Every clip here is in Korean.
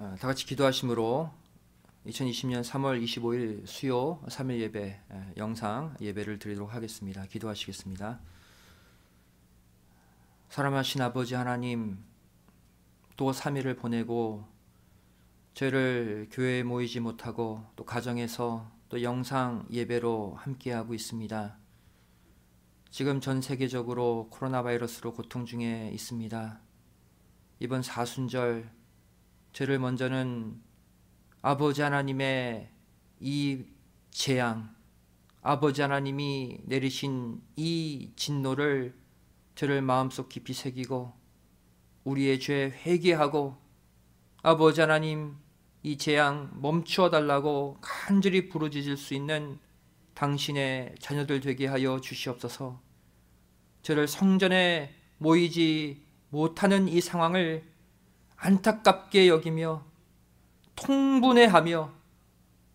어, 다 같이 기도하심으로 2020년 3월 25일 수요 3일 예배 어, 영상 예배를 드리도록 하겠습니다. 기도하시겠습니다. 사랑하신 아버지 하나님 또 3일을 보내고 저희를 교회에 모이지 못하고 또 가정에서 또 영상 예배로 함께하고 있습니다. 지금 전 세계적으로 코로나 바이러스로 고통 중에 있습니다. 이번 사순절 저를 먼저는 아버지 하나님의 이 재앙, 아버지 하나님이 내리신 이 진노를 저를 마음속 깊이 새기고 우리의 죄 회개하고 아버지 하나님 이 재앙 멈추어 달라고 간절히 부르짖을 수 있는 당신의 자녀들 되게 하여 주시옵소서. 저를 성전에 모이지 못하는 이 상황을 안타깝게 여기며 통분해하며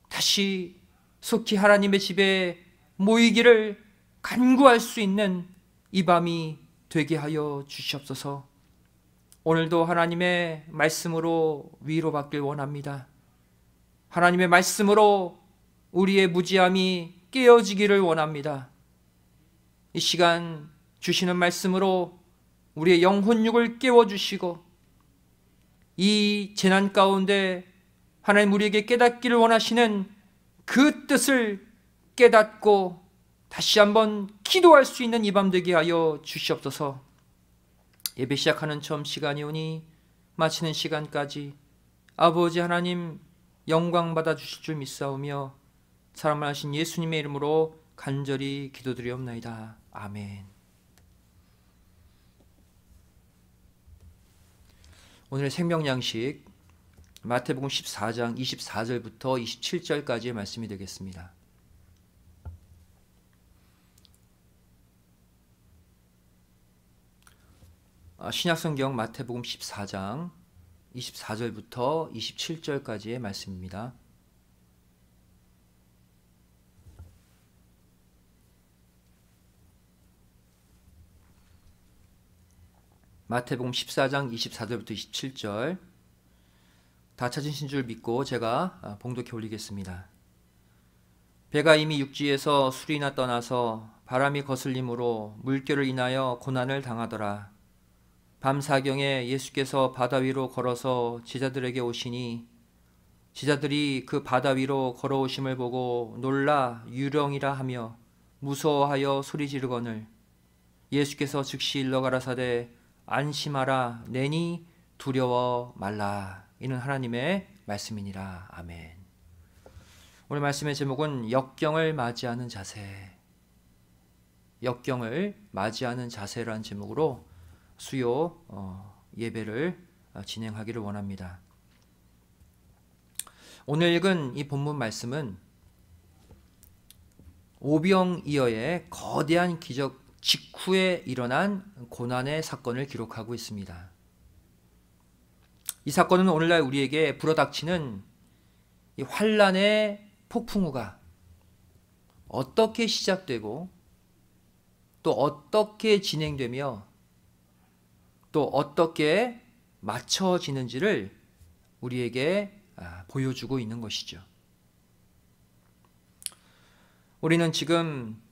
다시 속히 하나님의 집에 모이기를 간구할 수 있는 이 밤이 되게 하여 주시옵소서. 오늘도 하나님의 말씀으로 위로받길 원합니다. 하나님의 말씀으로 우리의 무지함이 깨어지기를 원합니다. 이 시간 주시는 말씀으로 우리의 영혼육을 깨워주시고 이 재난 가운데 하나님 우리에게 깨닫기를 원하시는 그 뜻을 깨닫고 다시 한번 기도할 수 있는 이 밤 되게 하여 주시옵소서. 예배 시작하는 처음 시간이 오니 마치는 시간까지 아버지 하나님 영광 받아 주실 줄 믿사오며 사랑을 하신 예수님의 이름으로 간절히 기도드리옵나이다. 아멘. 오늘 생명 양식 마태복음 14장 24절부터 27절까지의 말씀이 되겠습니다. 아, 신약성경 마태복음 14장 24절부터 27절까지의 말씀입니다. 마태복음 14장 24절부터 27절 다 찾으신 줄 믿고 제가 아, 봉독해 올리겠습니다. 배가 이미 육지에서 술이나 떠나서 바람이 거슬림으로 물결을 인하여 고난을 당하더라. 밤 사경에 예수께서 바다 위로 걸어서 제자들에게 오시니 제자들이 그 바다 위로 걸어오심을 보고 놀라 유령이라 하며 무서워하여 소리 지르거늘 예수께서 즉시 일러 가라사대 안심하라 내니 두려워 말라 이는 하나님의 말씀이니라 아멘. 오늘 말씀의 제목은 역경을 맞이하는 자세. 역경을 맞이하는 자세라는 제목으로 수요 어, 예배를 어, 진행하기를 원합니다. 오늘 읽은 이 본문 말씀은 오병이어의 거대한 기적 직후에 일어난 고난의 사건을 기록하고 있습니다. 이 사건은 오늘날 우리에게 불어닥치는 환란의 폭풍우가 어떻게 시작되고 또 어떻게 진행되며 또 어떻게 맞춰지는지를 우리에게 아, 보여주고 있는 것이죠. 우리는 지금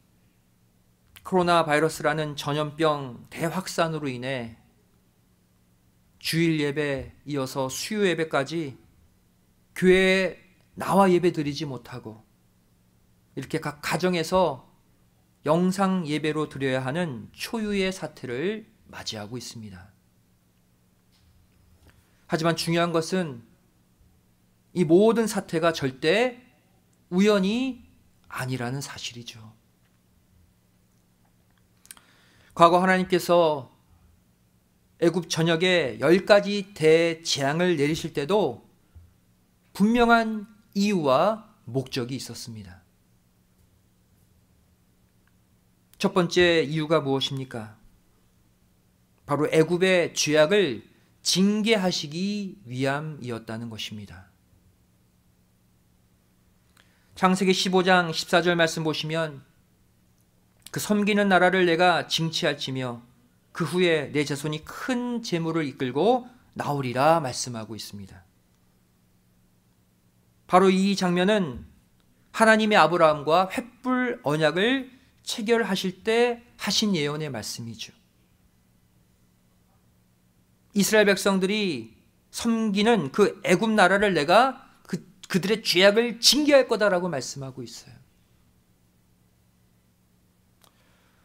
코로나 바이러스라는 전염병 대확산으로 인해 주일 예배 이어서 수요 예배까지 교회에 나와 예배 드리지 못하고 이렇게 각 가정에서 영상 예배로 드려야 하는 초유의 사태를 맞이하고 있습니다. 하지만 중요한 것은 이 모든 사태가 절대 우연이 아니라는 사실이죠. 과거 하나님께서 애굽 전역에 열 가지 대재앙을 내리실 때도 분명한 이유와 목적이 있었습니다. 첫 번째 이유가 무엇입니까? 바로 애굽의 죄악을 징계하시기 위함이었다는 것입니다. 창세기 15장 14절 말씀 보시면 그 섬기는 나라를 내가 징치하치며 그 후에 내 자손이 큰 재물을 이끌고 나오리라 말씀하고 있습니다. 바로 이 장면은 하나님의 아브라함과 횃불 언약을 체결하실 때 하신 예언의 말씀이죠. 이스라엘 백성들이 섬기는 그 애굽 나라를 내가 그, 그들의 죄악을 징계할 거다라고 말씀하고 있어요.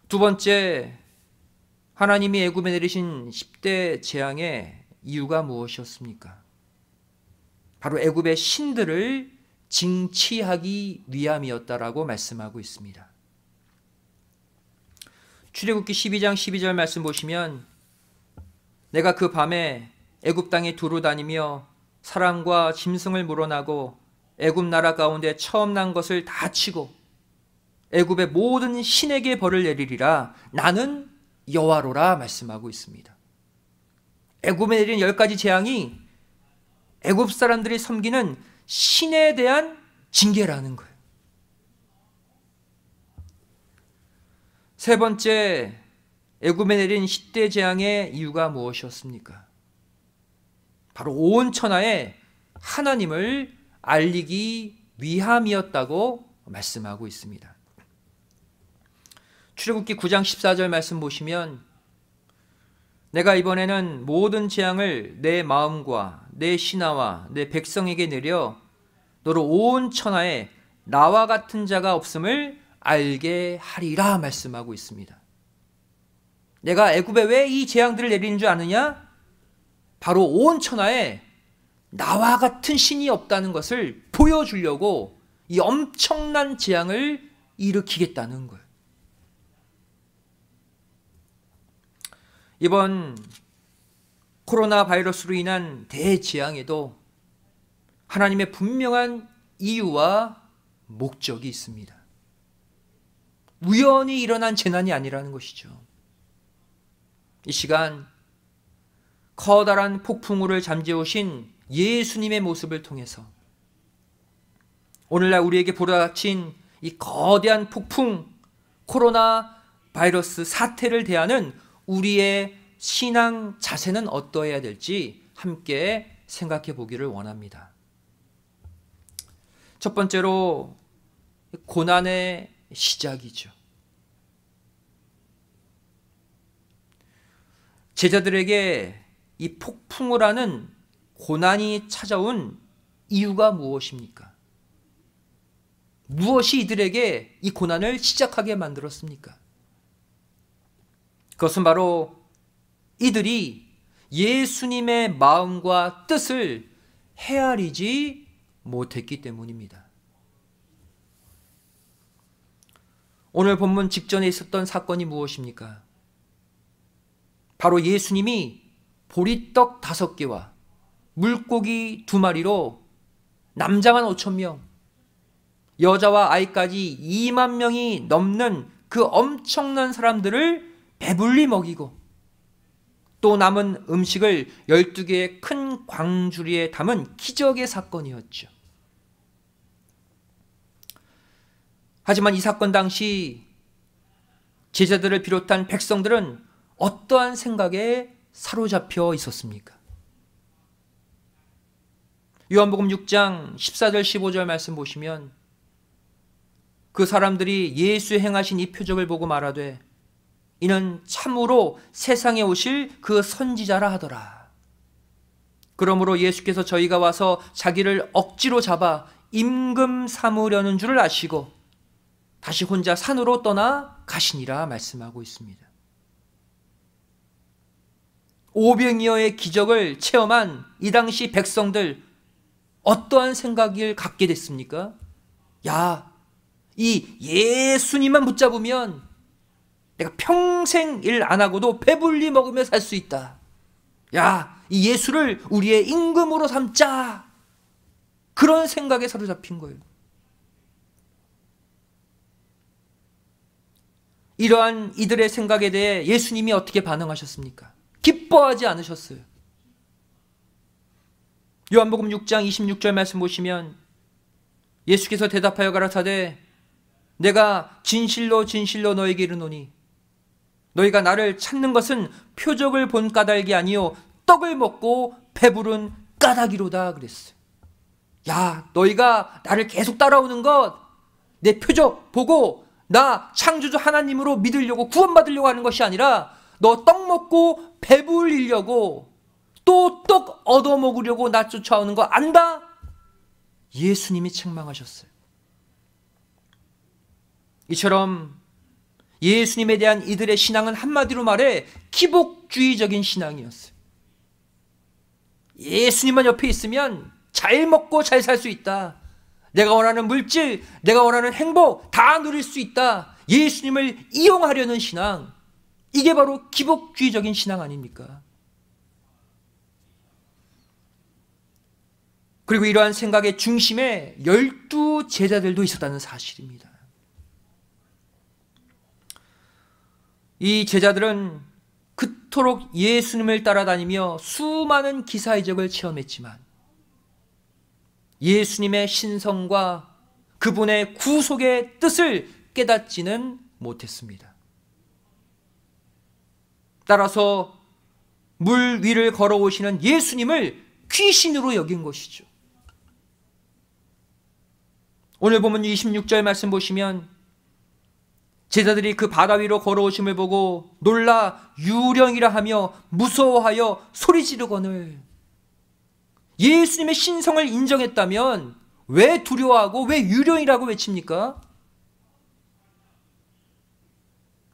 두 번째, 하나님이 애굽에 내리신 10대 재앙의 이유가 무엇이었습니까? 바로 애굽의 신들을 징치하기 위함이었다라고 말씀하고 있습니다. 출애굽기 12장 12절 말씀 보시면 내가 그 밤에 애굽 땅에 두루 다니며 사람과 짐승을 물어나고 애굽 나라 가운데 처음 난 것을 다 치고 애굽의 모든 신에게 벌을 내리리라 나는 여호와로라 말씀하고 있습니다. 애굽에 내린 열 가지 재앙이 애굽 사람들이 섬기는 신에 대한 징계라는 거예요. 세 번째 애굽에 내린 10대 재앙의 이유가 무엇이었습니까? 바로 온 천하에 하나님을 알리기 위함이었다고 말씀하고 있습니다. 출애굽기 9장 14절 말씀 보시면 내가 이번에는 모든 재앙을 내 마음과 내 신하와 내 백성에게 내려 너로 온 천하에 나와 같은 자가 없음을 알게 하리라 말씀하고 있습니다. 내가 애굽에 왜 이 재앙들을 내리는 줄 아느냐? 바로 온 천하에 나와 같은 신이 없다는 것을 보여주려고 이 엄청난 재앙을 일으키겠다는 거예요. 이번 코로나 바이러스로 인한 대재앙에도 하나님의 분명한 이유와 목적이 있습니다. 우연히 일어난 재난이 아니라는 것이죠. 이 시간 커다란 폭풍우를 잠재우신 예수님의 모습을 통해서 오늘날 우리에게 보라닥친 이 거대한 폭풍 코로나 바이러스 사태를 대하는 우리의 신앙 자세는 어떠해야 될지 함께 생각해 보기를 원합니다. 첫 번째로 고난의 시작이죠. 제자들에게 이 폭풍을 하는 고난이 찾아온 이유가 무엇입니까? 무엇이 이들에게 이 고난을 시작하게 만들었습니까? 그것은 바로 이들이 예수님의 마음과 뜻을 헤아리지 못했기 때문입니다. 오늘 본문 직전에 있었던 사건이 무엇입니까? 바로 예수님이 보리떡 다섯 개와 물고기 두 마리로 남자만 5천 명, 여자와 아이까지 2만 명이 넘는 그 엄청난 사람들을 배불리 먹이고 또 남은 음식을 12개의 큰 광주리에 담은 기적의 사건이었죠. 하지만 이 사건 당시 제자들을 비롯한 백성들은 어떠한 생각에 사로잡혀 있었습니까? 요한복음 6장 14절 15절 말씀 보시면 그 사람들이 예수 행하신 이 표적을 보고 말하되 이는 참으로 세상에 오실 그 선지자라 하더라. 그러므로 예수께서 저희가 와서 자기를 억지로 잡아 임금 삼으려는 줄을 아시고 다시 혼자 산으로 떠나 가시니라 말씀하고 있습니다. 오병이어의 기적을 체험한 이 당시 백성들 어떠한 생각을 갖게 됐습니까? 야, 이 예수님만 붙잡으면 내가 평생 일 안 하고도 배불리 먹으며 살 수 있다. 야, 이 예수를 우리의 임금으로 삼자. 그런 생각에 사로잡힌 거예요. 이러한 이들의 생각에 대해 예수님이 어떻게 반응하셨습니까? 기뻐하지 않으셨어요. 요한복음 6장 26절 말씀 보시면 예수께서 대답하여 가라사대 내가 진실로 진실로 너에게 이르노니 너희가 나를 찾는 것은 표적을 본 까닭이 아니요 떡을 먹고 배부른 까닭이로다 그랬어요. 야, 너희가 나를 계속 따라오는 것, 내 표적 보고 나 창조주 하나님으로 믿으려고 구원받으려고 하는 것이 아니라 너 떡 먹고 배불리려고 또 떡 얻어 먹으려고 나 쫓아오는 거 안다? 예수님이 책망하셨어요. 이처럼 예수님에 대한 이들의 신앙은 한마디로 말해 기복주의적인 신앙이었어요. 예수님만 옆에 있으면 잘 먹고 잘 살 수 있다. 내가 원하는 물질, 내가 원하는 행복 다 누릴 수 있다. 예수님을 이용하려는 신앙. 이게 바로 기복주의적인 신앙 아닙니까? 그리고 이러한 생각의 중심에 열두 제자들도 있었다는 사실입니다. 이 제자들은 그토록 예수님을 따라다니며 수많은 기사의적을 체험했지만 예수님의 신성과 그분의 구속의 뜻을 깨닫지는 못했습니다. 따라서 물 위를 걸어오시는 예수님을 귀신으로 여긴 것이죠. 오늘 보면 26절 말씀 보시면 제자들이 그 바다 위로 걸어오심을 보고 놀라 유령이라 하며 무서워하여 소리 지르거늘 예수님의 신성을 인정했다면 왜 두려워하고 왜 유령이라고 외칩니까?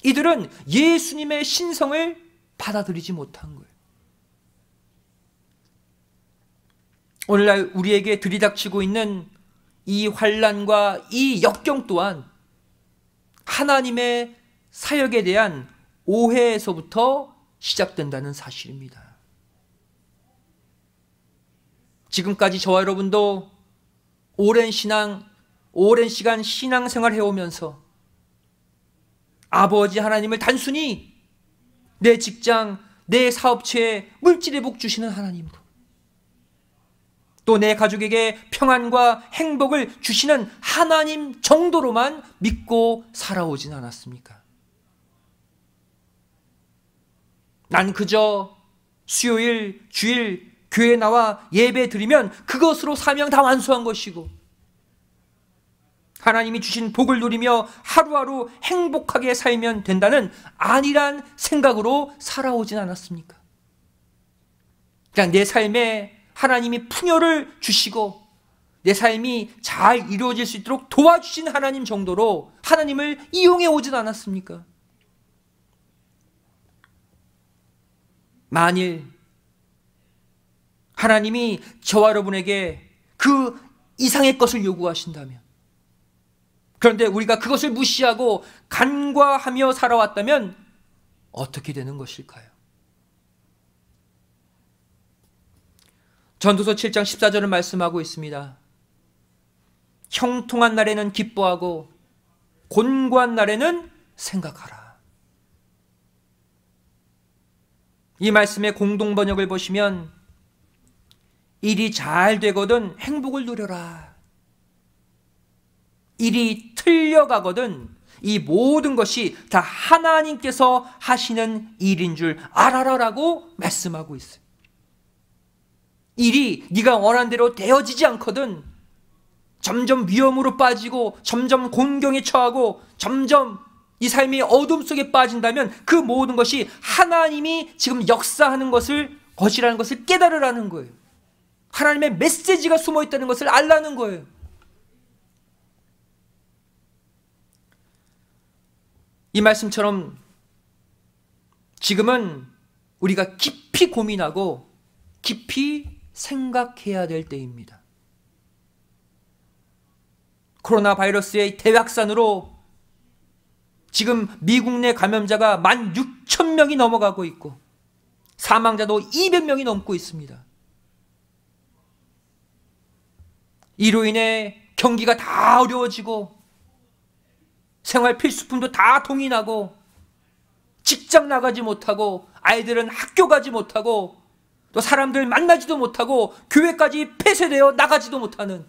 이들은 예수님의 신성을 받아들이지 못한 거예요. 오늘날 우리에게 들이닥치고 있는 이 환란과 이 역경 또한 하나님의 사역에 대한 오해에서부터 시작된다는 사실입니다. 지금까지 저와 여러분도 오랜 신앙, 오랜 시간 신앙생활 해오면서 아버지 하나님을 단순히 내 직장, 내 사업체에 물질의 복 주시는 하나님으 또내 가족에게 평안과 행복을 주시는 하나님 정도로만 믿고 살아오진 않았습니까? 난 그저 수요일, 주일 교회 나와 예배 드리면 그것으로 사명 다 완수한 것이고 하나님이 주신 복을 누리며 하루하루 행복하게 살면 된다는 아니란 생각으로 살아오진 않았습니까? 그냥 내 삶에 하나님이 풍요를 주시고 내 삶이 잘 이루어질 수 있도록 도와주신 하나님 정도로 하나님을 이용해 오진 않았습니까? 만일 하나님이 저와 여러분에게 그 이상의 것을 요구하신다면 그런데 우리가 그것을 무시하고 간과하며 살아왔다면 어떻게 되는 것일까요? 전도서 7장 14절을 말씀하고 있습니다. 형통한 날에는 기뻐하고 곤고한 날에는 생각하라. 이 말씀의 공동 번역을 보시면 일이 잘 되거든 행복을 누려라. 일이 틀려가거든 이 모든 것이 다 하나님께서 하시는 일인 줄 알아라라고 말씀하고 있어요. 일이 네가 원한 대로 되어지지 않거든 점점 위험으로 빠지고 점점 곤경에 처하고 점점 이삶이 어둠 속에 빠진다면 그 모든 것이 하나님이 지금 역사하는 것을 것이라는 것을 깨달으라는 거예요. 하나님의 메시지가 숨어 있다는 것을 알라는 거예요. 이 말씀처럼 지금은 우리가 깊이 고민하고 깊이 생각해야 될 때입니다. 코로나 바이러스의 대확산으로 지금 미국 내 감염자가 1만 6천 명이 넘어가고 있고 사망자도 200명이 넘고 있습니다. 이로 인해 경기가 다 어려워지고 생활 필수품도 다 동이 나고 직장 나가지 못하고 아이들은 학교 가지 못하고 또 사람들 만나지도 못하고 교회까지 폐쇄되어 나가지도 못하는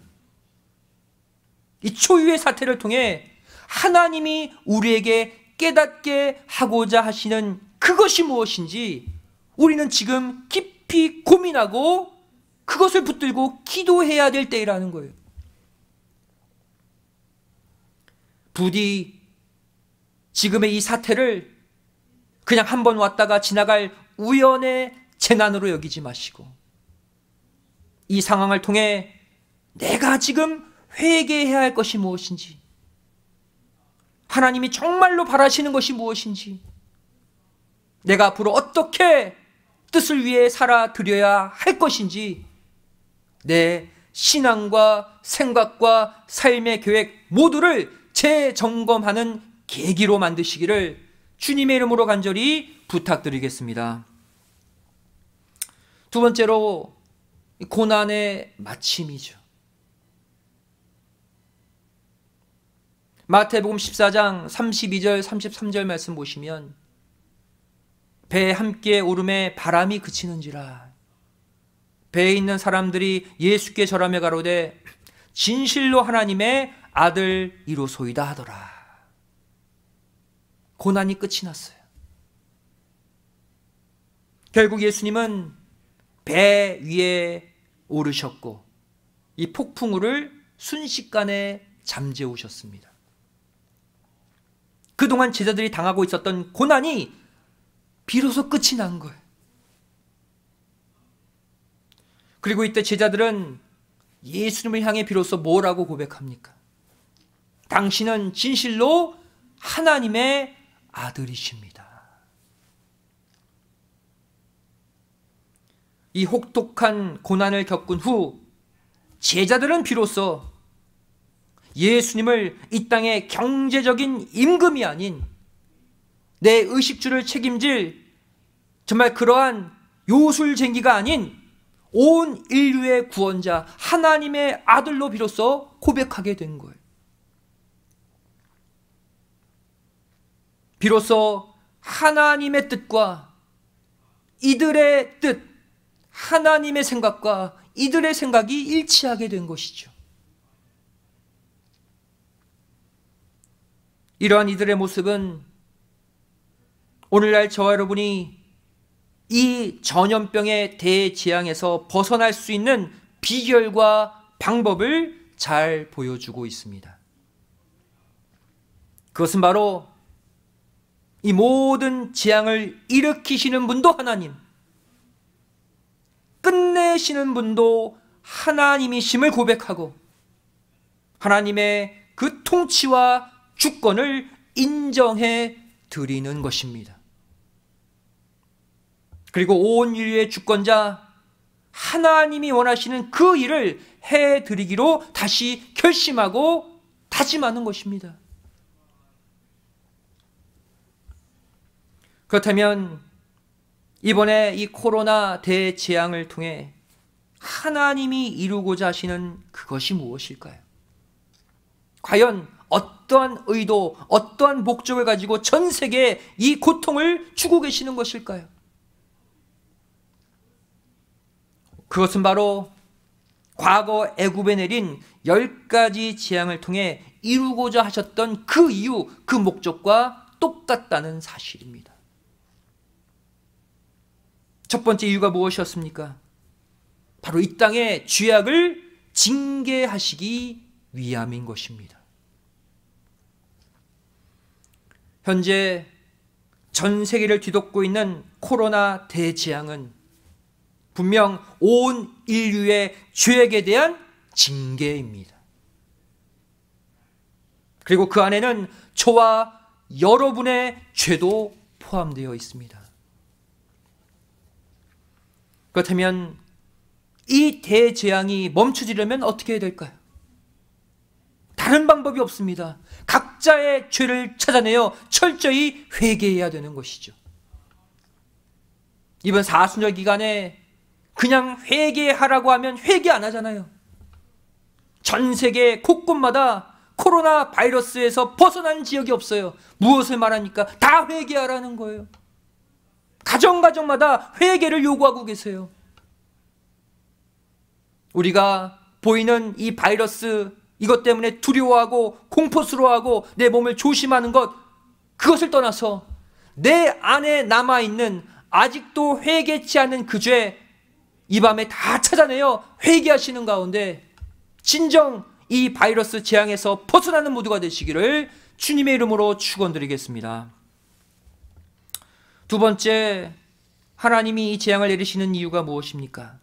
이 초유의 사태를 통해 하나님이 우리에게 깨닫게 하고자 하시는 그것이 무엇인지 우리는 지금 깊이 고민하고 그것을 붙들고 기도해야 될 때라는 거예요. 부디 지금의 이 사태를 그냥 한번 왔다가 지나갈 우연의 재난으로 여기지 마시고 이 상황을 통해 내가 지금 회개해야 할 것이 무엇인지 하나님이 정말로 바라시는 것이 무엇인지 내가 앞으로 어떻게 뜻을 위해 살아드려야 할 것인지 내 신앙과 생각과 삶의 계획 모두를 재점검하는 계기로 만드시기를 주님의 이름으로 간절히 부탁드리겠습니다. 두 번째로 고난의 마침이죠. 마태복음 14장 32절 33절 말씀 보시면 배 함께 오름에 바람이 그치는지라 배에 있는 사람들이 예수께 절하며 가로되 진실로 하나님의 아들이로소이다 하더라 고난이 끝이 났어요 결국 예수님은 배 위에 오르셨고 이 폭풍우를 순식간에 잠재우셨습니다. 그동안 제자들이 당하고 있었던 고난이 비로소 끝이 난 거예요. 그리고 이때 제자들은 예수님을 향해 비로소 뭐라고 고백합니까? 당신은 진실로 하나님의 아들이십니다. 이 혹독한 고난을 겪은 후 제자들은 비로소 예수님을 이 땅의 경제적인 임금이 아닌 내 의식주를 책임질 정말 그러한 요술쟁기가 아닌 온 인류의 구원자 하나님의 아들로 비로소 고백하게 된 거예요. 비로소 하나님의 뜻과 이들의 뜻 하나님의 생각과 이들의 생각이 일치하게 된 것이죠. 이러한 이들의 모습은 오늘날 저와 여러분이 이 전염병의 대재앙에서 벗어날 수 있는 비결과 방법을 잘 보여주고 있습니다. 그것은 바로 이 모든 재앙을 일으키시는 분도 하나님, 보내시는 분도 하나님이심을 고백하고 하나님의 그 통치와 주권을 인정해 드리는 것입니다. 그리고 온 인류의 주권자 하나님이 원하시는 그 일을 해 드리기로 다시 결심하고 다짐하는 것입니다. 그렇다면 이번에 이 코로나 대재앙을 통해 하나님이 이루고자 하시는 그것이 무엇일까요? 과연 어떠한 의도, 어떠한 목적을 가지고 전 세계에 이 고통을 주고 계시는 것일까요? 그것은 바로 과거 애굽에 내린 열 가지 재앙을 통해 이루고자 하셨던 그 이유, 그 목적과 똑같다는 사실입니다. 첫 번째 이유가 무엇이었습니까? 바로 이 땅의 죄악을 징계하시기 위함인 것입니다. 현재 전 세계를 뒤덮고 있는 코로나 대재앙은 분명 온 인류의 죄악에 대한 징계입니다. 그리고 그 안에는 저와 여러분의 죄도 포함되어 있습니다. 그렇다면 이 대재앙이 멈추지려면 어떻게 해야 될까요? 다른 방법이 없습니다. 각자의 죄를 찾아내어 철저히 회개해야 되는 것이죠. 이번 사순절 기간에 그냥 회개하라고 하면 회개 안 하잖아요. 전 세계 곳곳마다 코로나 바이러스에서 벗어난 지역이 없어요. 무엇을 말합니까? 다 회개하라는 거예요. 가정가정마다 회개를 요구하고 계세요. 우리가 보이는 이 바이러스 이것 때문에 두려워하고 공포스러워하고 내 몸을 조심하는 것 그것을 떠나서 내 안에 남아 있는 아직도 회개치 않은 그 죄 이 밤에 다 찾아내어 회개하시는 가운데 진정 이 바이러스 재앙에서 벗어나는 모두가 되시기를 주님의 이름으로 축원드리겠습니다. 두 번째 하나님이 이 재앙을 내리시는 이유가 무엇입니까?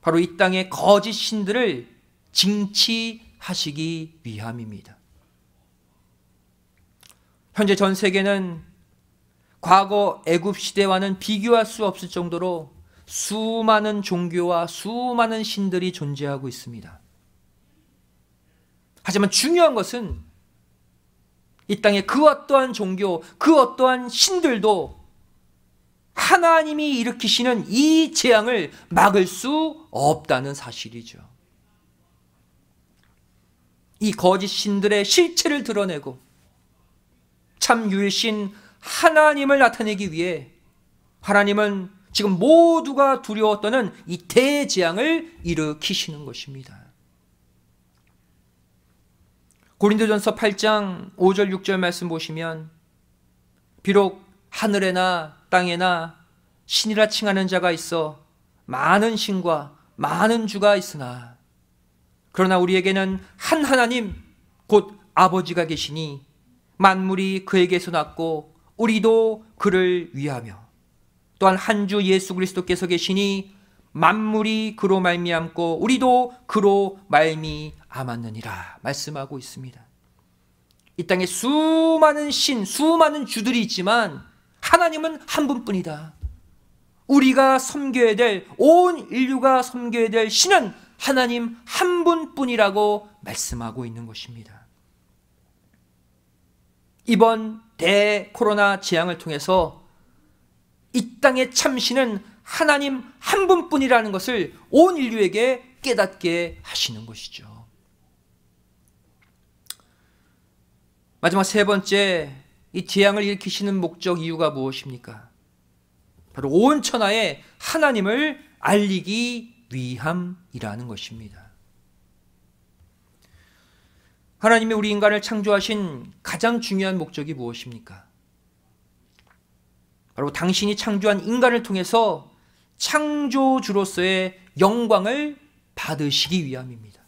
바로 이 땅의 거짓 신들을 징치하시기 위함입니다. 현재 전 세계는 과거 애굽 시대와는 비교할 수 없을 정도로 수많은 종교와 수많은 신들이 존재하고 있습니다. 하지만 중요한 것은 이 땅의 그 어떠한 종교, 그 어떠한 신들도 하나님이 일으키시는 이 재앙을 막을 수 없다는 사실이죠. 이 거짓 신들의 실체를 드러내고 참 유일신 하나님을 나타내기 위해 하나님은 지금 모두가 두려웠던 이 대재앙을 일으키시는 것입니다. 고린도전서 8장 5절 6절 말씀 보시면 비록 하늘에나 땅에나 신이라 칭하는 자가 있어 많은 신과 많은 주가 있으나 그러나 우리에게는 한 하나님 곧 아버지가 계시니 만물이 그에게서 났고 우리도 그를 위하며 또한 한 주 예수 그리스도께서 계시니 만물이 그로 말미암고 우리도 그로 말미암았느니라 말씀하고 있습니다. 이 땅에 수많은 신, 수많은 주들이 있지만 하나님은 한 분뿐이다. 우리가 섬겨야 될, 온 인류가 섬겨야 될 신은 하나님 한 분뿐이라고 말씀하고 있는 것입니다. 이번 대코로나 재앙을 통해서 이 땅의 참신은 하나님 한 분뿐이라는 것을 온 인류에게 깨닫게 하시는 것이죠. 마지막 세 번째 이 재앙을 일으키시는 목적 이유가 무엇입니까? 바로 온 천하에 하나님을 알리기 위함이라는 것입니다. 하나님이 우리 인간을 창조하신 가장 중요한 목적이 무엇입니까? 바로 당신이 창조한 인간을 통해서 창조주로서의 영광을 받으시기 위함입니다.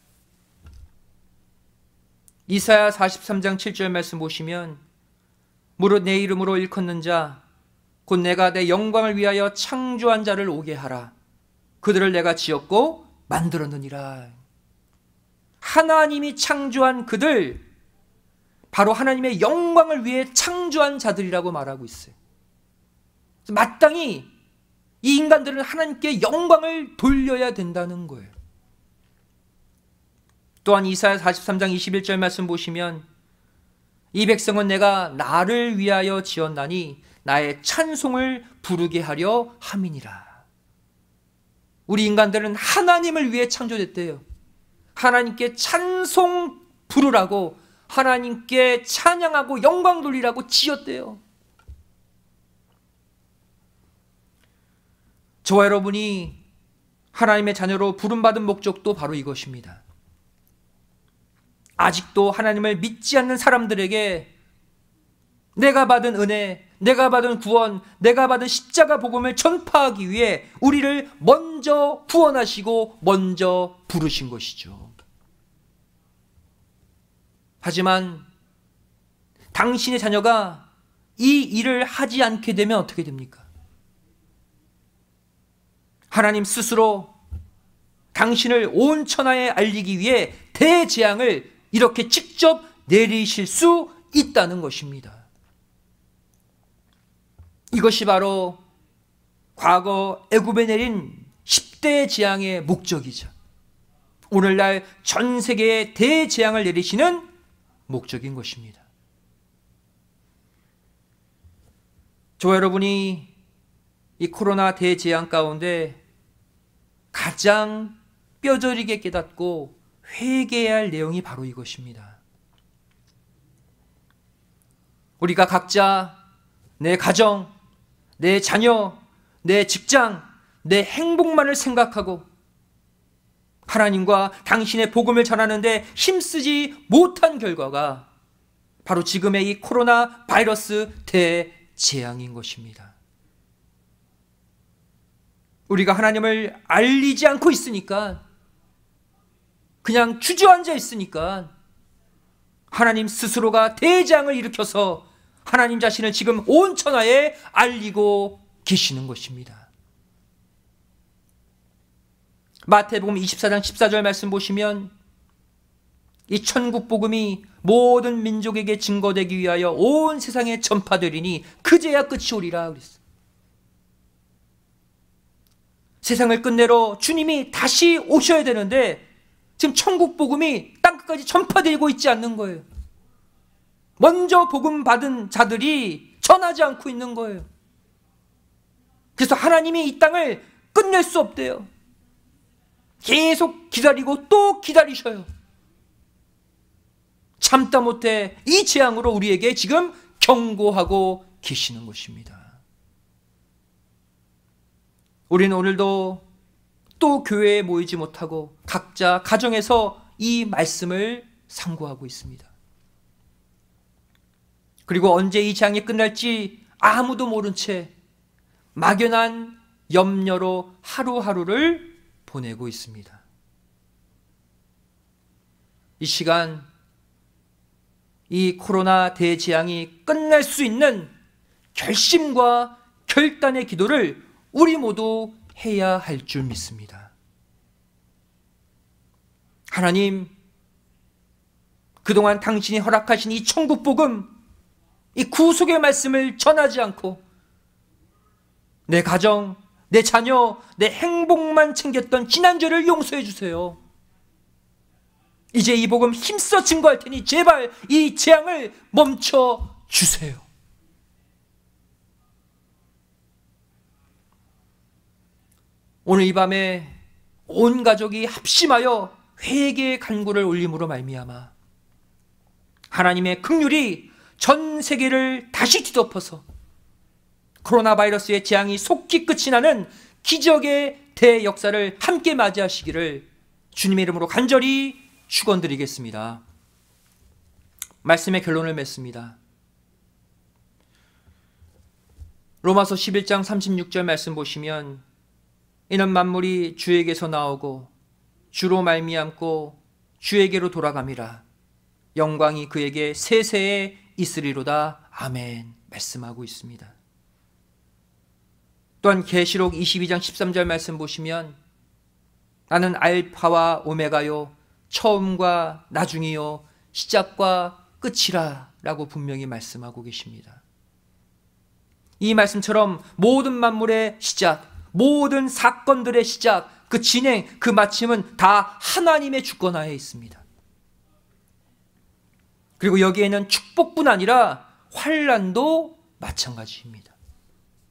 이사야 43장 7절 말씀 보시면 무릇 내 이름으로 일컫는 자, 곧 내가 내 영광을 위하여 창조한 자를 오게 하라. 그들을 내가 지었고 만들었느니라. 하나님이 창조한 그들, 바로 하나님의 영광을 위해 창조한 자들이라고 말하고 있어요. 마땅히 이 인간들은 하나님께 영광을 돌려야 된다는 거예요. 또한 이사야 43장 21절 말씀 보시면 이 백성은 내가 나를 위하여 지었나니 나의 찬송을 부르게 하려 함이니라. 우리 인간들은 하나님을 위해 창조됐대요. 하나님께 찬송 부르라고 하나님께 찬양하고 영광 돌리라고 지었대요. 저와 여러분이 하나님의 자녀로 부름받은 목적도 바로 이것입니다. 아직도 하나님을 믿지 않는 사람들에게 내가 받은 은혜, 내가 받은 구원, 내가 받은 십자가 복음을 전파하기 위해 우리를 먼저 구원하시고 먼저 부르신 것이죠. 하지만 당신의 자녀가 이 일을 하지 않게 되면 어떻게 됩니까? 하나님 스스로 당신을 온 천하에 알리기 위해 대재앙을 이렇게 직접 내리실 수 있다는 것입니다. 이것이 바로 과거 애굽에 내린 10대 재앙의 목적이죠. 오늘날 전 세계에 대재앙을 내리시는 목적인 것입니다. 저 여러분이 이 코로나 대재앙 가운데 가장 뼈저리게 깨닫고 회개해야 할 내용이 바로 이것입니다. 우리가 각자 내 가정, 내 자녀, 내 직장, 내 행복만을 생각하고 하나님과 당신의 복음을 전하는데 힘쓰지 못한 결과가 바로 지금의 이 코로나 바이러스 대재앙인 것입니다. 우리가 하나님을 알리지 않고 있으니까 그냥 주저앉아 있으니까 하나님 스스로가 대장을 일으켜서 하나님 자신을 지금 온 천하에 알리고 계시는 것입니다. 마태복음 24장 14절 말씀 보시면 이 천국 복음이 모든 민족에게 증거되기 위하여 온 세상에 전파되리니 그제야 끝이 오리라 그랬어. 세상을 끝내러 주님이 다시 오셔야 되는데 지금 천국 복음이 땅끝까지 전파되고 있지 않는 거예요. 먼저 복음 받은 자들이 전하지 않고 있는 거예요. 그래서 하나님이 이 땅을 끝낼 수 없대요. 계속 기다리고 또 기다리셔요. 참다 못해 이 재앙으로 우리에게 지금 경고하고 계시는 것입니다. 우리는 오늘도 또 교회에 모이지 못하고 각자 가정에서 이 말씀을 상고하고 있습니다. 그리고 언제 이 장이 끝날지 아무도 모른 채 막연한 염려로 하루하루를 보내고 있습니다. 이 시간 이 코로나 대재앙이 끝날 수 있는 결심과 결단의 기도를 우리 모두 해야 할 줄 믿습니다. 하나님, 그동안 당신이 허락하신 이 천국 복음, 이 구속의 말씀을 전하지 않고 내 가정, 내 자녀, 내 행복만 챙겼던 지난죄를 용서해 주세요. 이제 이 복음 힘써 증거할 테니 제발 이 재앙을 멈춰 주세요. 오늘 이 밤에 온 가족이 합심하여 회개의 간구를 올림으로 말미암아 하나님의 극률이 전 세계를 다시 뒤덮어서 코로나 바이러스의 재앙이 속히 끝이 나는 기적의 대역사를 함께 맞이하시기를 주님의 이름으로 간절히 축원드리겠습니다. 말씀의 결론을 맺습니다. 로마서 11장 36절 말씀 보시면 이는 만물이 주에게서 나오고 주로 말미암고 주에게로 돌아갑니다 영광이 그에게 세세에 있으리로다 아멘 말씀하고 있습니다. 또한 계시록 22장 13절 말씀 보시면 나는 알파와 오메가요 처음과 나중이요 시작과 끝이라 라고 분명히 말씀하고 계십니다. 이 말씀처럼 모든 만물의 시작 모든 사건들의 시작, 그 진행, 그 마침은 다 하나님의 주권하에 있습니다. 그리고 여기에는 축복뿐 아니라 환란도 마찬가지입니다.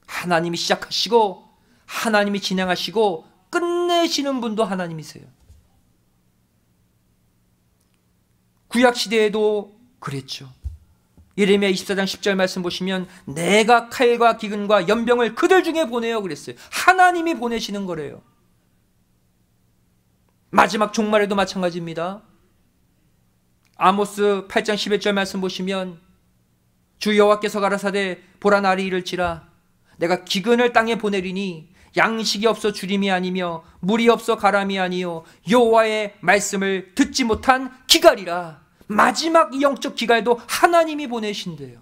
하나님이 시작하시고 하나님이 진행하시고 끝내시는 분도 하나님이세요. 구약 시대에도 그랬죠. 예레미야 24장 10절 말씀 보시면 내가 칼과 기근과 연병을 그들 중에 보내요 그랬어요. 하나님이 보내시는 거래요. 마지막 종말에도 마찬가지입니다. 아모스 8장 11절 말씀 보시면 주 여호와께서 가라사대 보라 날이 이를지라 내가 기근을 땅에 보내리니 양식이 없어 주림이 아니며 물이 없어 가람이 아니요 여호와의 말씀을 듣지 못한 기갈이라 마지막 영적 기갈도 하나님이 보내신대요.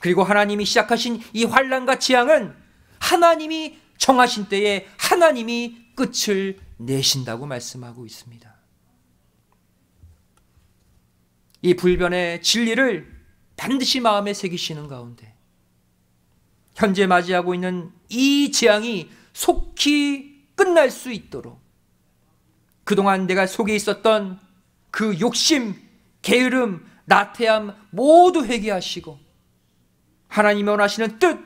그리고 하나님이 시작하신 이 환란과 지향은 하나님이 정하신 때에 하나님이 끝을 내신다고 말씀하고 있습니다. 이 불변의 진리를 반드시 마음에 새기시는 가운데 현재 맞이하고 있는 이 재앙이 속히 끝날 수 있도록 그동안 내가 속에 있었던 그 욕심, 게으름, 나태함 모두 회개하시고 하나님이 원하시는 뜻,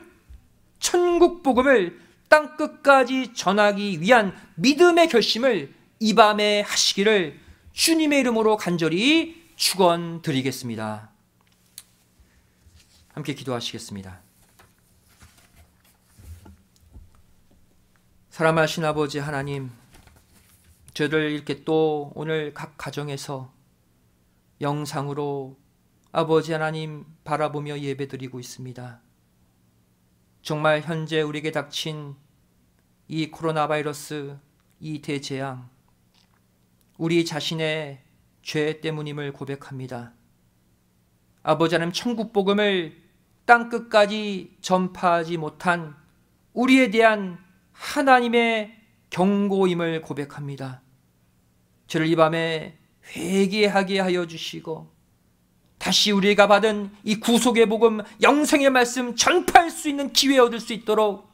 천국 복음을 땅 끝까지 전하기 위한 믿음의 결심을 이 밤에 하시기를 주님의 이름으로 간절히 축원드리겠습니다. 함께 기도하시겠습니다. 사랑하신 아버지 하나님 저를 이렇게 또 오늘 각 가정에서 영상으로 아버지 하나님 바라보며 예배드리고 있습니다. 정말 현재 우리에게 닥친 이 코로나 바이러스 이 대재앙 우리 자신의 죄 때문임을 고백합니다. 아버지 하나님 천국 복음을 땅 끝까지 전파하지 못한 우리에 대한 하나님의 경고임을 고백합니다. 저를 이 밤에 회개하게 하여 주시고 다시 우리가 받은 이 구속의 복음, 영생의 말씀 전파할 수 있는 기회 얻을 수 있도록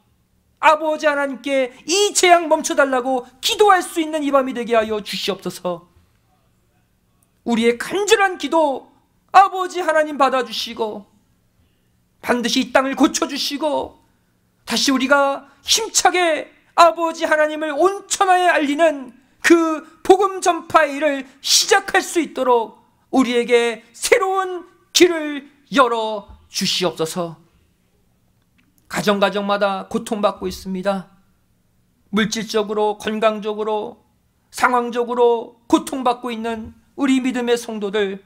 아버지 하나님께 이 재앙 멈춰달라고 기도할 수 있는 이 밤이 되게 하여 주시옵소서. 우리의 간절한 기도 아버지 하나님 받아주시고 반드시 이 땅을 고쳐주시고 다시 우리가 힘차게 아버지 하나님을 온 천하에 알리는 그 복음 전파 일을 시작할 수 있도록 우리에게 새로운 길을 열어 주시옵소서. 가정 가정마다 고통받고 있습니다. 물질적으로 건강적으로 상황적으로 고통받고 있는 우리 믿음의 성도들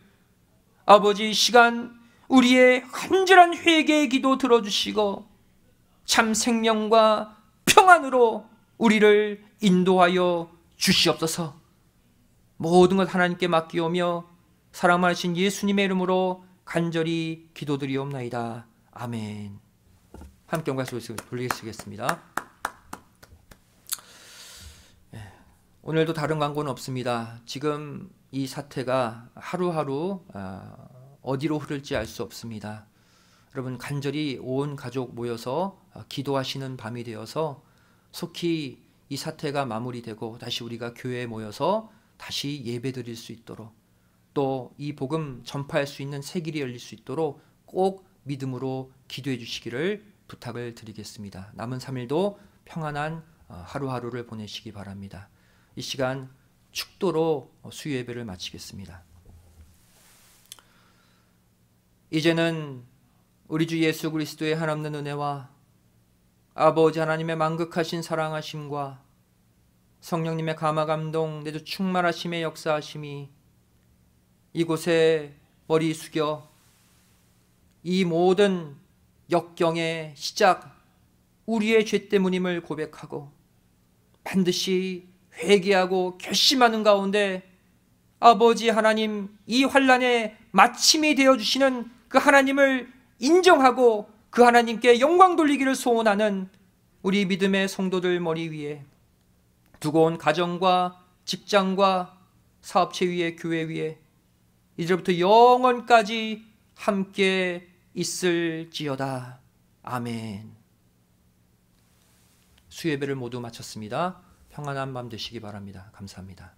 아버지 시간 우리의 간절한 회개의 기도 들어주시고 참 생명과 평안으로 우리를 인도하여 주시옵소서. 모든 것 하나님께 맡기오며 사랑하신 예수님의 이름으로 간절히 기도드리옵나이다. 아멘. 함께 영광 속 돌리겠습니다. 예, 오늘도 다른 광고는 없습니다. 지금 이 사태가 하루하루 아, 어디로 흐를지 알 수 없습니다. 여러분 간절히 온 가족 모여서 아, 기도하시는 밤이 되어서 속히 이 사태가 마무리되고 다시 우리가 교회에 모여서 다시 예배드릴 수 있도록 또 이 복음 전파할 수 있는 새 길이 열릴 수 있도록 꼭 믿음으로 기도해 주시기를 부탁을 드리겠습니다. 남은 3일도 평안한 어, 하루하루를 보내시기 바랍니다. 이 시간 축도로 어, 수요예배를 마치겠습니다. 이제는 우리 주 예수 그리스도의 한없는 은혜와 아버지 하나님의 만극하신 사랑하심과 성령님의 감화 감동 내주 충만하심의 역사하심이 이곳에 머리 숙여 이 모든 역경의 시작 우리의 죄 때문임을 고백하고 반드시 회개하고 결심하는 가운데 아버지 하나님 이 환란의 마침이 되어 주시는 그 하나님을 인정하고 그 하나님께 영광 돌리기를 소원하는 우리 믿음의 성도들 머리 위에 두고 온 가정과 직장과 사업체 위에 교회 위에 이제부터 영원까지 함께 있을지어다. 아멘. 수예배를 모두 마쳤습니다. 평안한 밤 되시기 바랍니다. 감사합니다.